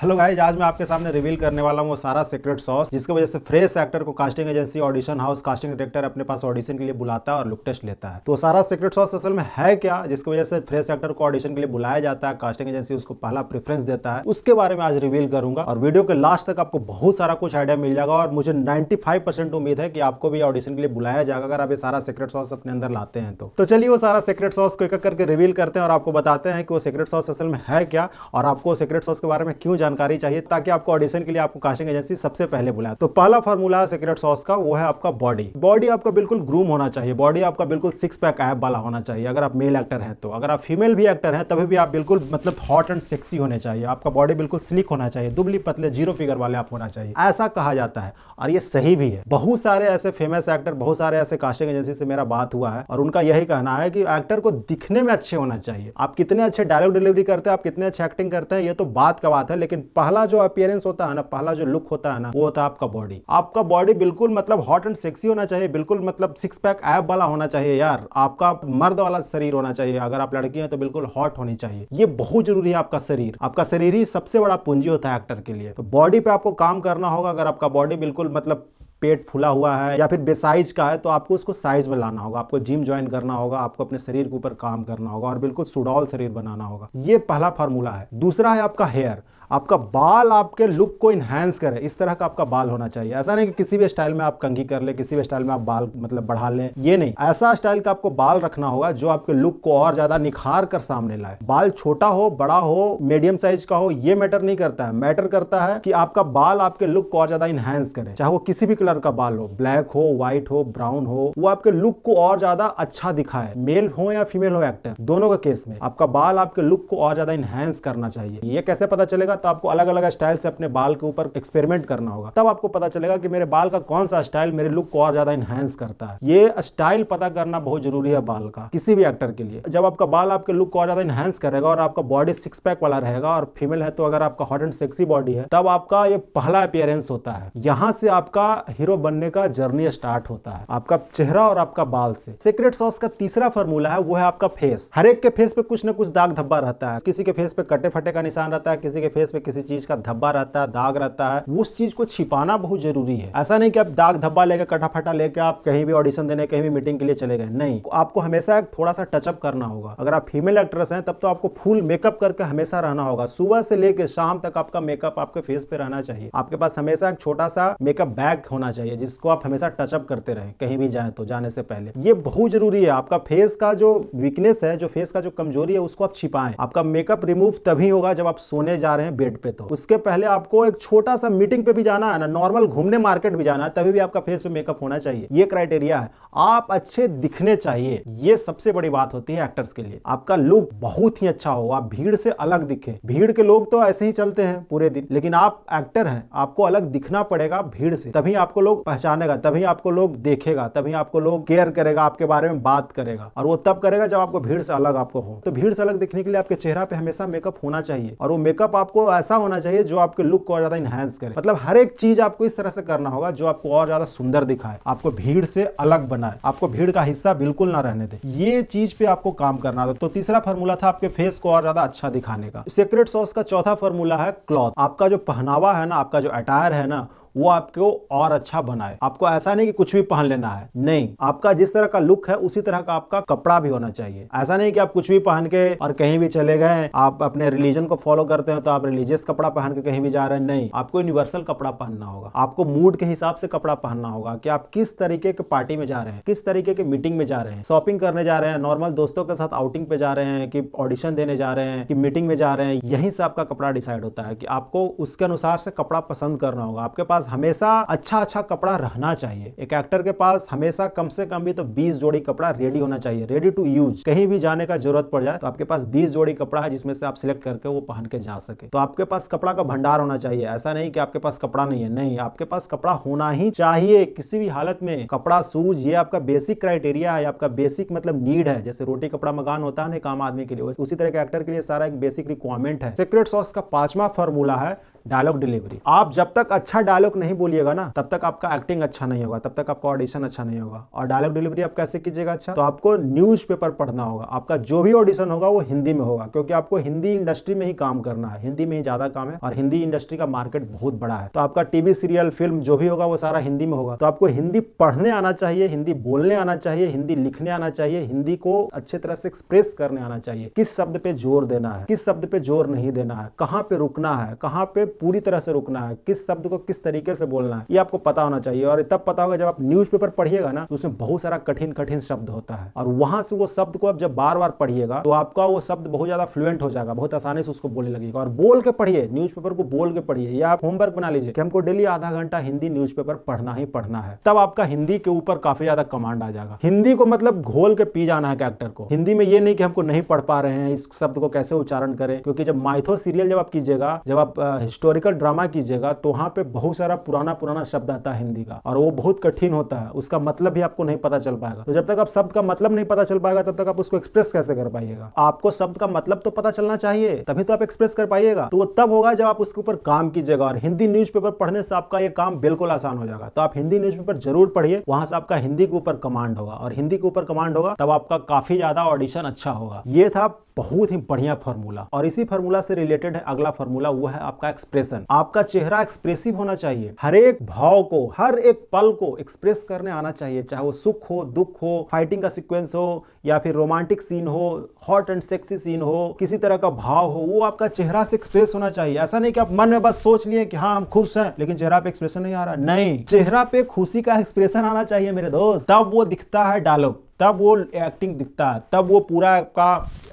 hello guys आज मैं आपके सामने रिवील करने वाला हूँ वो सारा सीक्रेट सॉस जिसकी वजह से फ्रेश एक्टर को casting agency audition house casting director अपने पास ऑडिशन के लिए बुलाता है और लुक टेस्ट लेता है तो सारा सीक्रेट सॉस असल में है क्या जिसकी वजह से फ्रेश एक्टर को ऑडिशन के लिए बुलाया जाता है कास्टिंग एजेंसी उसको पहला प्रेफरेंस देता है उसके बारे में आज रिवील करूंगा और वीडियो के लास्ट तक आपको बहुत सारा कुछ आइडिया मिल जाएगा और मुझे नाइन्टी उम्मीद है कि आपको भी ऑडिशन के लिए बुलाया जाएगा अगर आप ये सारा सीक्रेट सॉस अपने अंदर लाते हैं तो, तो चलिए वो सारा सीक्रेट सॉस को एक करके रिवील करते हैं और आपको बताते हैं कि वो सीक्रेट सॉस असल में है क्या और आपको सीक्रेट सॉस के बारे में क्यों जानकारी चाहिए ताकि आपको ऑडिशन के लिए आपको कास्टिंग एजेंसी सबसे पहले बुलाए तो पहला फॉर्मूला है सीक्रेट सॉस का वो है आपका बॉडी बॉडी आपका बिल्कुल ग्रूम होना चाहिए बॉडी आपका बिल्कुल सिक्स पैक ऐप वाला होना चाहिए अगर आप मेल एक्टर हैं तो अगर आप फीमेल भी एक्टर हैं तभी भी आप बिल्कुल मतलब हॉट एंड सेक्सी होने चाहिए आपका बॉडी बिल्कुल स्लिक होना चाहिए दुबली पतले जीरो फिगर वाले आप होना चाहिए ऐसा कहा जाता है और ये सही भी है बहुत सारे ऐसे फेमस एक्टर बहुत सारे ऐसे कास्टिंग एजेंसी से मेरा बात हुआ है और उनका यही कहना है कि एक्टर को दिखने में अच्छे होना चाहिए आप कितने अच्छे डायलॉग डिलीवरी करते हैं आप कितने अच्छे एक्टिंग करते हैं ये तो बात का बात है लेकिन लेकिन पहला जो अपियरेंस होता है ना पहला जो लुक होता है ना वो होता है आपका बॉडी आपका बॉडी बिल्कुल मतलब हॉट एंड सेक्सी होना चाहिए बिल्कुल मतलब सिक्स पैक ऐप वाला होना चाहिए यार आपका मर्द वाला शरीर होना चाहिए अगर आप लड़की है तो बिल्कुल हॉट होनी चाहिए ये बहुत जरूरी है आपका शरीर आपका शरीर ही सबसे बड़ा पूंजी होता है एक्टर के लिए तो बॉडी पे आपको काम करना होगा अगर आपका बॉडी बिल्कुल मतलब पेट फूला हुआ है या फिर बेसाइज का है तो आपको उसको साइज में लाना होगा आपको जिम ज्वाइन करना होगा आपको अपने शरीर के ऊपर काम करना होगा और बिल्कुल सुडौल शरीर बनाना होगा ये पहला फार्मूला है दूसरा है आपका हेयर आपका बाल आपके लुक को इन्हेंस करे इस तरह का आपका बाल होना चाहिए ऐसा नहीं कि किसी भी स्टाइल में आप कंघी कर ले किसी भी स्टाइल में आप बाल मतलब बढ़ा लें ये नहीं ऐसा स्टाइल का आपको बाल रखना होगा जो आपके लुक को और ज्यादा निखार कर सामने लाए बाल छोटा हो बड़ा हो मीडियम साइज का हो ये मैटर नहीं करता है मैटर करता है कि आपका बाल आपके लुक को और ज्यादा इन्हेंस करे चाहे वो किसी भी कलर का बाल हो ब्लैक हो व्हाइट हो ब्राउन हो वो आपके लुक को और ज्यादा अच्छा दिखाए मेल हो या फीमेल हो एक्टर दोनों का केस में आपका बाल आपके लुक को और ज्यादा इन्हेंस करना चाहिए ये कैसे पता चलेगा होगा तो आपको अलग अलग स्टाइल से अपने बाल के ऊपर एक्सपेरिमेंट करना होगा तब आपको पता चलेगा कि मेरे बाल का कौन सा स्टाइल मेरे लुक को और ज्यादा इनहेंस करता है ये स्टाइल पता करना बहुत जरूरी है बाल का किसी भी एक्टर के लिए जब आपका बाल आपके लुक को और ज्यादा इनहेंस करेगा और आपका बॉडी सिक्स पैक वाला रहेगा और फीमेल है तो अगर आपका हॉट एंड सेक्सी बॉडी है तब आपका ये पहला अपियरेंस होता है यहाँ से आपका हीरो बनने का जर्नी स्टार्ट होता है आपका चेहरा और आपका बाल से सीक्रेट सॉस का तीसरा फॉर्मूला है वो है आपका फेस हर एक के फेस पे कुछ ना कुछ दाग धब्बा रहता है किसी के फेस पे कटे फटे का निशान रहता है किसी के फेस फेस पे किसी चीज का धब्बा रहता है दाग रहता है उस चीज को छिपाना बहुत जरूरी है ऐसा नहीं कि आप दाग धब्बा लेकर कटाफटा लेकर आप कहीं भी ऑडिशन देने कहीं भी मीटिंग के लिए चले गए नहीं आपको हमेशा एक थोड़ा सा टचअप करना होगा अगर आप फीमेल एक्ट्रेस हैं तब तो आपको फुल मेकअप करके हमेशा रहना होगा सुबह से लेकर शाम तक आपका मेकअप आपके फेस पे रहना चाहिए आपके पास हमेशा एक छोटा सा मेकअप बैग होना चाहिए जिसको आप हमेशा टचअप करते रहे कहीं भी जाए तो जाने से पहले ये बहुत जरूरी है आपका फेस का जो वीकनेस है जो फेस का जो कमजोरी है उसको आप छिपाएं आपका मेकअप रिमूव तभी होगा जब आप सोने जा रहे हैं बेड पे तो उसके पहले आपको एक छोटा सा मीटिंग पे भी जाना है ना नॉर्मल घूमने मार्केट भी जाना है तभी भी आपका फेस पे मेकअप होना चाहिए ये क्राइटेरिया है आप अच्छे दिखने चाहिए ये सबसे बड़ी बात होती है एक्टर्स के लिए आपका लुक बहुत ही अच्छा हो आप भीड़ से अलग दिखे भीड़ के लोग तो ऐसे ही चलते हैं पूरे दिन लेकिन आप एक्टर हैं आपको अलग दिखना पड़ेगा भीड़ से तभी आपको लोग पहचानेगा तभी आपको लोग देखेगा तभी आपको लोग केयर करेगा आपके बारे में बात करेगा और वो तब करेगा जब आपको भीड़ से अलग आपको हो तो भीड़ से अलग दिखने के लिए आपके चेहरा पे हमेशा मेकअप होना चाहिए और वो मेकअप आपको ऐसा होना चाहिए जो आपके लुक को और ज्यादा इनहेंस करे मतलब हर एक चीज आपको इस तरह से करना होगा जो आपको और ज्यादा सुंदर दिखाए आपको भीड़ से अलग बनाए आपको भीड़ का हिस्सा बिल्कुल ना रहने दे ये चीज पे आपको काम करना था तो तीसरा फॉर्मूला था आपके फेस को और ज्यादा अच्छा दिखाने का सीक्रेट सॉस का चौथा फॉर्मूला है क्लॉथ आपका जो पहनावा है ना आपका जो अटायर है ना वो आपको और अच्छा बनाए आपको ऐसा नहीं कि कुछ भी पहन लेना है नहीं आपका जिस तरह का लुक है उसी तरह का आपका कपड़ा भी होना चाहिए ऐसा नहीं कि आप कुछ भी पहन के और कहीं भी चले गए आप अपने रिलीजन को फॉलो करते हैं तो आप रिलीजियस कपड़ा पहन के कहीं भी जा रहे हैं नहीं आपको यूनिवर्सल कपड़ा पहनना होगा आपको मूड के हिसाब से कपड़ा पहनना होगा कि आप किस तरीके के पार्टी में जा रहे हैं किस तरीके के मीटिंग में जा रहे हैं शॉपिंग करने जा रहे हैं नॉर्मल दोस्तों के साथ आउटिंग पे जा रहे हैं कि ऑडिशन देने जा रहे हैं कि मीटिंग में जा रहे हैं यहीं से आपका कपड़ा डिसाइड होता है कि आपको उसके अनुसार से कपड़ा पसंद करना होगा आपके पास पास हमेशा अच्छा अच्छा कपड़ा रहना चाहिए एक एक्टर के पास हमेशा कम से कम भी तो बीस जोड़ी कपड़ा रेडी होना चाहिए रेडी टू यूज कहीं भी जाने का जरूरत पड़ जाए तो आपके पास बीस जोड़ी कपड़ा है जिसमें से आप सिलेक्ट करके वो पहन के जा सके तो आपके पास कपड़ा का भंडार होना चाहिए ऐसा नहीं कि आपके पास कपड़ा नहीं है नहीं आपके पास कपड़ा होना ही चाहिए किसी भी हालत में कपड़ा सूज ये आपका बेसिक क्राइटेरिया है आपका बेसिक मतलब नीड है जैसे रोटी कपड़ा मकान होता है ना एक आम आदमी के लिए उसी तरह के एक्टर के लिए सारा एक बेसिक रिक्वायरमेंट है सीक्रेट सॉस का पांचवा फॉर्मूला है डायलॉग डिलीवरी आप जब तक अच्छा डायलॉग नहीं बोलिएगा ना तब तक आपका एक्टिंग अच्छा नहीं होगा तब तक आपका ऑडिशन अच्छा नहीं होगा और डायलॉग डिलीवरी आप कैसे कीजिएगा अच्छा तो आपको न्यूज पढ़ना होगा आपका जो भी ऑडिशन होगा वो हिंदी में होगा क्योंकि आपको हिंदी इंडस्ट्री में ही काम करना है हिंदी में ही ज्यादा काम है और हिंदी इंडस्ट्री का मार्केट बहुत बड़ा है तो आपका टीवी सीरियल फिल्म जो भी होगा वो सारा हिंदी में होगा तो आपको हिंदी पढ़ने आना चाहिए हिंदी बोलने आना चाहिए हिंदी लिखने आना चाहिए हिंदी को अच्छे तरह से एक्सप्रेस करने आना चाहिए किस शब्द पे जोर देना है किस शब्द पे जोर नहीं देना है कहाँ पे रुकना है कहाँ पे पूरी तरह से रुकना है किस शब्द को किस तरीके से बोलना है ये आपको पता होना चाहिए और तब पता होगा जब आप न्यूज पढ़िएगा ना तो उसमें बहुत सारा कठिन कठिन शब्द होता है और वहां से वो शब्द को आप जब बार बार पढ़िएगा तो आपका वो शब्द बहुत ज्यादा फ्लुएंट हो जाएगा बहुत आसानी से उसको बोलने लगेगा और बोल के पढ़िए न्यूज को बोल के पढ़िए या आप होमवर्क बना लीजिए कि हमको डेली आधा घंटा हिंदी न्यूज पढ़ना ही पढ़ना है तब आपका हिंदी के ऊपर काफी ज्यादा कमांड आ जाएगा हिंदी को मतलब घोल के पी जाना है कैरेक्टर को हिंदी में ये नहीं कि हमको नहीं पढ़ पा रहे हैं इस शब्द को कैसे उच्चारण करें क्योंकि जब माइथो सीरियल जब आप कीजिएगा जब आप हिस्टोरी हिस्टोरिकल ड्रामा कीजिएगा तो वहाँ पे बहुत सारा पुराना पुराना शब्द आता है हिंदी का और वो बहुत कठिन होता है उसका मतलब भी आपको नहीं पता चल पाएगा तो जब तक आप शब्द का मतलब नहीं पता चल पाएगा तब तक आप उसको एक्सप्रेस कैसे कर पाइएगा आपको शब्द का मतलब तो पता चलना चाहिए तभी तो आप एक्सप्रेस कर पाइएगा तो वो तब होगा जब आप उसके ऊपर काम कीजिएगा और हिंदी न्यूज पढ़ने से आपका ये काम बिल्कुल आसान हो जाएगा तो आप हिंदी न्यूज जरूर पढ़िए वहां से आपका हिंदी के ऊपर कमांड होगा और हिंदी के ऊपर कमांड होगा तब आपका काफी ज्यादा ऑडिशन अच्छा होगा ये था बहुत ही बढ़िया फार्मूला और इसी फार्मूला से रिलेटेड है अगला फार्मूला वो है आपका एक्सप्रेशन आपका चेहरा एक्सप्रेसिव होना चाहिए हर एक भाव को हर एक पल को एक्सप्रेस करने आना चाहिए चाहे वो सुख हो दुख हो फाइटिंग का सिक्वेंस हो या फिर रोमांटिक सीन हो हॉट एंड सेक्सी सीन हो किसी तरह का भाव हो वो आपका चेहरा से एक्सप्रेस होना चाहिए ऐसा नहीं कि आप मन में बस सोच लिए कि हाँ हम खुश हैं लेकिन चेहरा पे एक्सप्रेशन नहीं आ रहा नहीं चेहरा पे खुशी का एक्सप्रेशन आना चाहिए मेरे दोस्त तब वो दिखता है डायलॉग तब वो एक्टिंग दिखता है तब वो पूरा आपका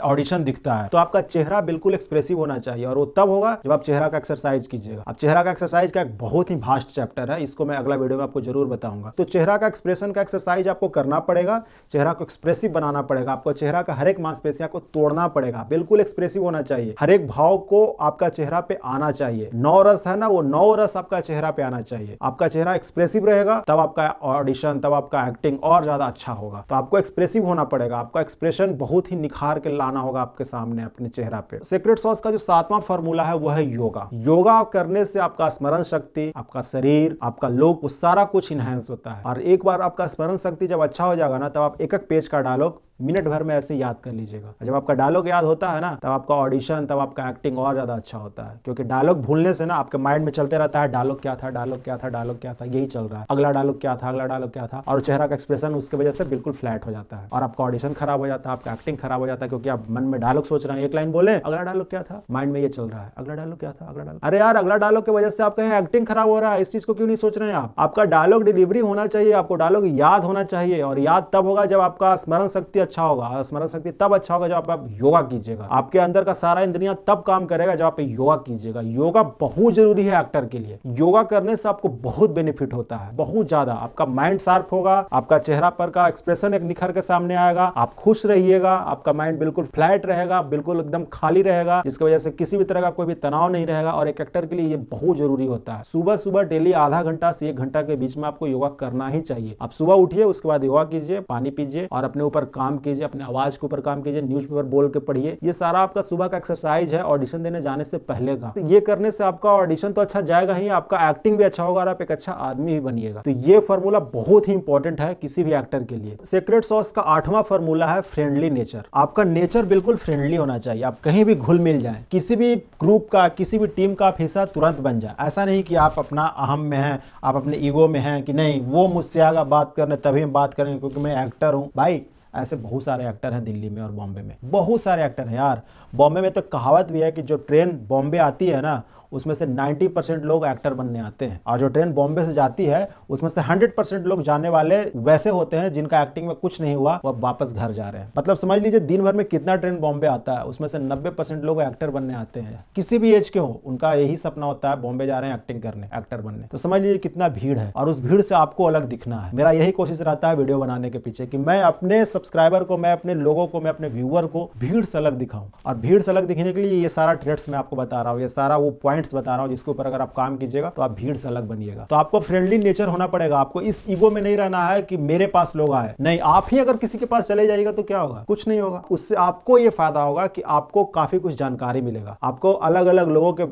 ऑडिशन दिखता है तो आपका चेहरा बिल्कुल एक्सप्रेसिव होना चाहिए और वो तब होगा जब आप चेहरा का एक्सरसाइज कीजिएगा अब चेहरा का एक्सरसाइज का एक बहुत ही भास्ट चैप्टर है इसको मैं अगला वीडियो में आपको जरूर बताऊंगा तो चेहरा का एक्सप्रेशन का एक्सरसाइज आपको करना पड़ेगा चेहरा को एक्सप्रेसिव बनाना पड़ेगा आपको चेहरा का हर एक मांसपेशी समस्या को तोड़ना पड़ेगा बिल्कुल एक्सप्रेसिव होना चाहिए हर एक भाव को आपका चेहरा पे आना चाहिए नौ रस है ना वो नौ रस आपका चेहरा पे आना चाहिए आपका चेहरा एक्सप्रेसिव रहेगा तब आपका ऑडिशन तब आपका एक्टिंग और ज्यादा अच्छा होगा तो आपको एक्सप्रेसिव होना पड़ेगा आपका एक्सप्रेशन बहुत ही निखार के लाना होगा आपके सामने अपने चेहरा पे सीक्रेट सॉस का जो सातवां फॉर्मूला है वो है योगा योगा करने से आपका स्मरण शक्ति आपका शरीर आपका लोक सारा कुछ इनहेंस होता है और एक बार आपका स्मरण शक्ति जब अच्छा हो जाएगा ना तब आप एक एक पेज का डायलॉग मिनट भर में ऐसे याद कर लीजिएगा जब आपका डायलॉग याद होता है ना तब आपका ऑडिशन तब आपका एक्टिंग और ज़्यादा अच्छा होता है क्योंकि डायलॉग भूलने से ना आपके माइंड में चलते रहता है डायलॉग क्या था डायलॉग क्या था डायलॉग क्या था यही चल रहा है अगला डायलॉग क्या था अगला डायलॉग क्या था और चेहरा का एक्सप्रेशन उसकी वजह से बिल्कुल फ्लैट हो जाता है और आपका ऑडिशन खराब हो जाता है आपका एक्टिंग खराब हो जाता है क्योंकि आप मन में डायलॉग सोच रहे हैं एक लाइन बोले अगला डायलॉग क्या था माइंड में ये चल रहा है अगला डायलॉग क्या था अगला डायलॉग अरे यार अगला डायलॉग की वजह से आपका एक्टिंग खराब हो रहा है इस चीज को क्यों नहीं सोच रहे हैं आप आपका डायलॉग डिलीवरी होना चाहिए आपको डायलॉग याद होना चाहिए और याद तब होगा जब आपका स्मरण शक्ति अच्छा होगा स्मरण शक्ति तब अच्छा होगा जब आप, योगा कीजिएगा आपके अंदर का सारा इंद्रिया तब काम करेगा जब आप योगा कीजिएगा योगा बहुत जरूरी है एक्टर के लिए योगा करने से आपको बहुत बेनिफिट होता है बहुत ज्यादा आपका माइंड शार्प होगा आपका चेहरा पर का एक्सप्रेशन एक निखर के सामने आएगा आप खुश रहिएगा आपका माइंड बिल्कुल फ्लैट रहेगा बिल्कुल एकदम खाली रहेगा जिसकी वजह से किसी भी तरह का कोई भी तनाव नहीं रहेगा और एक एक्टर के लिए ये बहुत जरूरी होता है सुबह सुबह डेली आधा घंटा से एक घंटा के बीच में आपको योगा करना ही चाहिए आप सुबह उठिए उसके बाद योगा कीजिए पानी पीजिए और अपने ऊपर काम काम कीजिए अपने आवाज़ के ऊपर काम कीजिए न्यूज पेपर बोल के पढ़िए ये सारा आपका सुबह का एक्सरसाइज है ऑडिशन देने जाने से पहले का तो ये करने से आपका ऑडिशन तो अच्छा जाएगा ही आपका एक्टिंग भी अच्छा होगा और आप एक अच्छा आदमी भी बनिएगा तो ये फॉर्मूला बहुत ही इंपॉर्टेंट है किसी भी एक्टर के लिए सीक्रेट सॉस का आठवां फॉर्मूला है फ्रेंडली नेचर आपका नेचर बिल्कुल फ्रेंडली होना चाहिए आप कहीं भी घुल मिल जाए किसी भी ग्रुप का किसी भी टीम का आप हिस्सा तुरंत बन जाए ऐसा नहीं कि आप अपना अहम में है आप अपने ईगो में है कि नहीं वो मुझसे आगे बात करने तभी हम बात करेंगे क्योंकि मैं एक्टर हूँ भाई ऐसे बहुत सारे एक्टर हैं दिल्ली में और बॉम्बे में बहुत सारे एक्टर हैं यार बॉम्बे में तो कहावत भी है कि जो ट्रेन बॉम्बे आती है ना उसमें से 90 परसेंट लोग एक्टर बनने आते हैं और जो ट्रेन बॉम्बे से जाती है उसमें से 100 परसेंट लोग जाने वाले वैसे होते हैं जिनका एक्टिंग में कुछ नहीं हुआ वह वापस घर जा रहे हैं मतलब समझ लीजिए दिन भर में कितना ट्रेन बॉम्बे आता है उसमें से नब्बे परसेंट लोग एक्टर बनने आते हैं किसी भी एज के हो उनका यही सपना होता है बॉम्बे जा रहे हैं एक्टिंग करने एक्टर बनने तो समझ लीजिए कितना भीड़ है और उस भीड़ से आपको अलग दिखना है मेरा यही कोशिश रहता है वीडियो बनाने के पीछे की मैं अपने सब्सक्राइबर को मैं अपने लोगों को मैं अपने व्यूअर को भीड़ से अलग दिखाऊं और भीड़ से अलग दिखने के लिए ये सारा ट्रेड्स मैं आपको बता रहा हूँ ये सारा वो पॉइंट पॉइंट्स बता रहा हूँ जिसके ऊपर अगर आप काम कीजिएगा तो आप भीड़ से अलग बनिएगा तो आपको फ्रेंडली नेचर होना पड़ेगा आपको इस ईगो में नहीं रहना है कि मेरे पास लोग आए नहीं आप ही अगर किसी के पास चले जाएगा तो क्या होगा कुछ नहीं होगा उससे आपको ये फायदा होगा कि आपको काफी कुछ जानकारी मिलेगा आपको अलग अलग लोगों के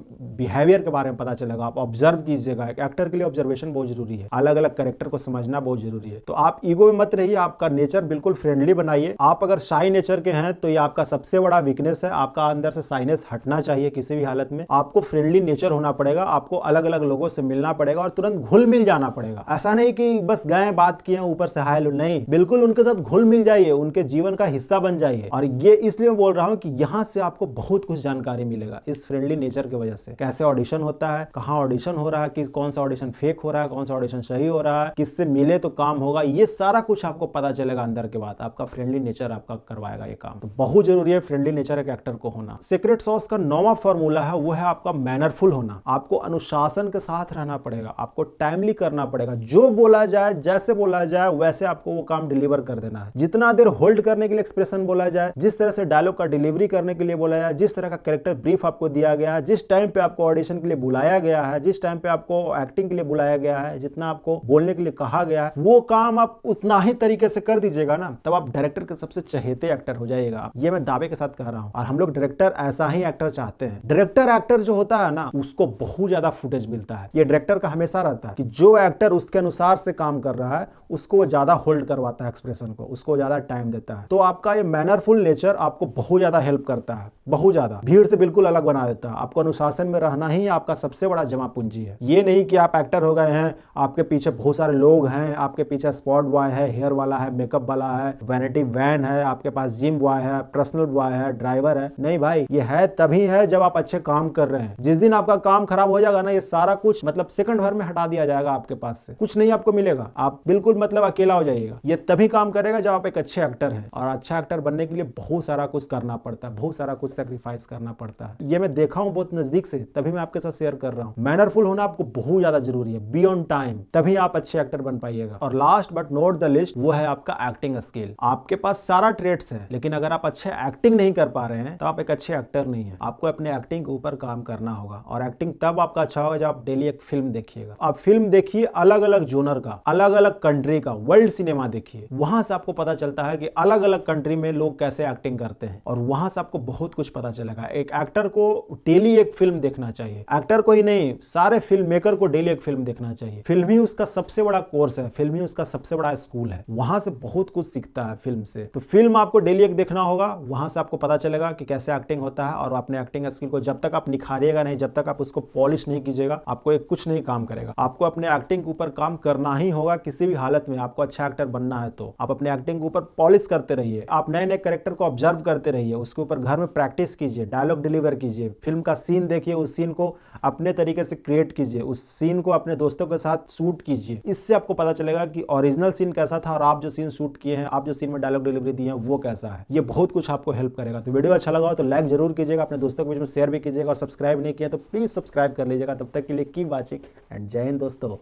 बिहेवियर के बारे में पता चलेगा आप ऑब्जर्व कीजिएगा एक एक्टर के लिए ऑब्जर्वेशन बहुत जरूरी है अलग अलग करेक्टर को समझना बहुत जरूरी है तो आप ईगो में मत रहिए आपका नेचर बिल्कुल फ्रेंडली बनाइए आप अगर शाई नेचर के हैं तो ये आपका सबसे बड़ा वीकनेस है आपका अंदर से साइनेस हटना चाहिए किसी भी हालत में आपको फ्रेंडली फ्रेंडली नेचर होना पड़ेगा आपको अलग अलग लोगों से मिलना पड़ेगा और तुरंत घुल मिल जाना पड़ेगा ऐसा नहीं कि बस गए बात किए ऊपर से हाय लो नहीं बिल्कुल उनके साथ घुल मिल जाइए उनके जीवन का हिस्सा बन जाइए और ये इसलिए बोल रहा हूँ कि यहाँ से आपको बहुत कुछ जानकारी मिलेगा इस फ्रेंडली नेचर की वजह से कैसे ऑडिशन होता है कहाँ ऑडिशन हो रहा है कि कौन सा ऑडिशन फेक हो रहा है कौन सा ऑडिशन सही हो रहा है किससे मिले तो काम होगा ये सारा कुछ आपको पता चलेगा अंदर के बाद आपका फ्रेंडली नेचर आपका करवाएगा ये काम तो बहुत जरूरी है फ्रेंडली नेचर एक एक्टर को होना सीक्रेट सॉस का नौवा फॉर्मूला है वो है आपका मैन मैनरफुल होना आपको अनुशासन के साथ रहना पड़ेगा आपको टाइमली करना पड़ेगा जो बोला जाए जैसे बोला जाए वैसे आपको वो काम डिलीवर कर देना है जितना देर होल्ड करने के लिए एक्सप्रेशन बोला जाए जिस तरह से डायलॉग का डिलीवरी करने के लिए बोला जाए जिस तरह का कैरेक्टर ब्रीफ आपको दिया गया है जिस टाइम पे आपको ऑडिशन के लिए बुलाया गया है जिस टाइम पे आपको एक्टिंग के लिए बुलाया गया है जितना आपको बोलने के लिए कहा गया है वो काम आप उतना ही तरीके से कर दीजिएगा ना तब आप डायरेक्टर के सबसे चहेते एक्टर हो जाइएगा ये मैं दावे के साथ कह रहा हूँ और हम लोग डायरेक्टर ऐसा ही एक्टर चाहते हैं डायरेक्टर एक्टर जो होता है है ना उसको बहुत ज्यादा फुटेज मिलता है ये डायरेक्टर का हमेशा रहता है कि जो एक्टर उसके अनुसार से काम कर रहा है उसको वो ज्यादा होल्ड करवाता है एक्सप्रेशन को उसको ज्यादा टाइम देता है तो आपका ये मैनरफुल नेचर आपको बहुत ज्यादा हेल्प करता है बहुत ज्यादा भीड़ से बिल्कुल अलग बना देता है आपको अनुशासन में रहना ही आपका सबसे बड़ा जमा पूंजी है ये नहीं कि आप एक्टर हो गए हैं आपके पीछे बहुत सारे लोग हैं आपके पीछे स्पॉट बॉय है हेयर वाला है मेकअप वाला है वैनिटी वैन है आपके पास जिम बॉय है पर्सनल बॉय है ड्राइवर है नहीं भाई ये है तभी है जब आप अच्छे काम कर रहे हैं जिस दिन आपका काम खराब हो जाएगा ना ये सारा कुछ मतलब सेकंड भर में हटा दिया जाएगा आपके पास से कुछ नहीं आपको मिलेगा आप बिल्कुल मतलब अकेला हो जाइएगा ये तभी काम करेगा जब आप एक अच्छे एक्टर हैं और अच्छा एक्टर बनने के लिए बहुत सारा कुछ करना पड़ता है बहुत सारा कुछ सेक्रीफाइस करना पड़ता है ये मैं देखा हूँ बहुत नजदीक से तभी मैं आपके साथ शेयर कर रहा हूँ मैनरफुल होना आपको बहुत ज्यादा जरूरी है बी ऑन टाइम तभी आप अच्छे एक्टर बन पाइएगा और last but not the least वो है आपका एक्टिंग स्किल आपके पास सारा ट्रेड्स है लेकिन अगर आप अच्छे एक्टिंग नहीं कर पा रहे हैं तो आप एक अच्छे एक्टर नहीं है आपको अपने एक्टिंग के ऊपर काम करना होगा होगा और एक्टिंग तब आपका अच्छा होगा जब आप डेली एक फिल्म देखिएगा आप फिल्म देखिए अलग अलग जोनर का अलग अलग कंट्री का वर्ल्ड सिनेमा देखिए वहां से आपको पता चलता है कि अलग अलग कंट्री में लोग कैसे एक्टिंग करते हैं और वहां से आपको बहुत कुछ पता चलेगा एक एक्टर को डेली एक फिल्म देखना चाहिए एक्टर को ही नहीं सारे फिल्म मेकर को डेली एक फिल्म देखना चाहिए फिल्म ही उसका सबसे बड़ा कोर्स है फिल्म ही उसका सबसे बड़ा स्कूल है वहां से बहुत कुछ सीखता है फिल्म से तो फिल्म आपको डेली एक देखना होगा वहां से आपको पता चलेगा कि कैसे एक्टिंग होता है और अपने एक्टिंग स्किल को जब तक आप निखारिएगा नहीं जब तक आप उसको पॉलिश नहीं कीजिएगा आपको एक कुछ नहीं काम करेगा आपको अपने एक्टिंग के ऊपर काम करना ही होगा किसी भी हालत में आपको अच्छा एक्टर बनना है तो आप अपने एक्टिंग के ऊपर पॉलिश करते रहिए आप नए नए करेक्टर को ऑब्जर्व करते रहिए उसके ऊपर घर में प्रैक्टिस कीजिए डायलॉग डिलीवर कीजिए फिल्म का सीन देखिए उस सीन को अपने तरीके से क्रिएट कीजिए उस सीन को अपने दोस्तों के साथ शूट कीजिए इससे आपको पता चलेगा कि ओरिजिनल सीन कैसा था और आप जो सीन शूट किए हैं आप जो सीन में डायलॉग डिलीवरी दिए हैं वो कैसा है ये बहुत कुछ आपको हेल्प करेगा तो वीडियो अच्छा लगा तो लाइक जरूर कीजिएगा अपने दोस्तों के बीच में शेयर भी कीजिएगा और सब्सक्राइब नहीं किया तो प्लीज़ सब्सक्राइब कर लीजिएगा तब तक के लिए की वाचिंग एंड जय हिंद दोस्तों